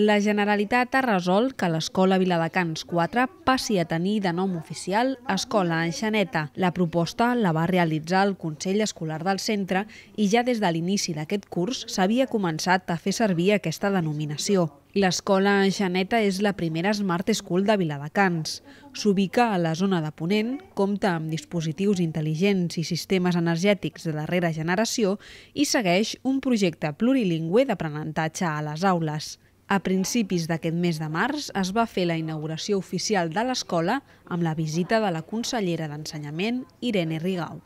La Generalitat ha resolt que l'Escola Viladecans 4 passi a tenir de nom oficial Escola Enxaneta. La proposta la va realitzar el Consell Escolar del centre i ja des de l'inici d'aquest curs s'havia començat a fer servir aquesta denominació. L'escola Enxaneta és la primera Smart School de Viladecans. S'ubica a la zona de Ponent, compta amb dispositius intel·ligents i sistemes energètics de darrera generació i segueix un projecte plurilingüe d'aprenentatge a les aules. A principis d'aquest mes de març es va fer la inauguració oficial de l'escola amb la visita de la consellera d'Ensenyament, Irene Rigau.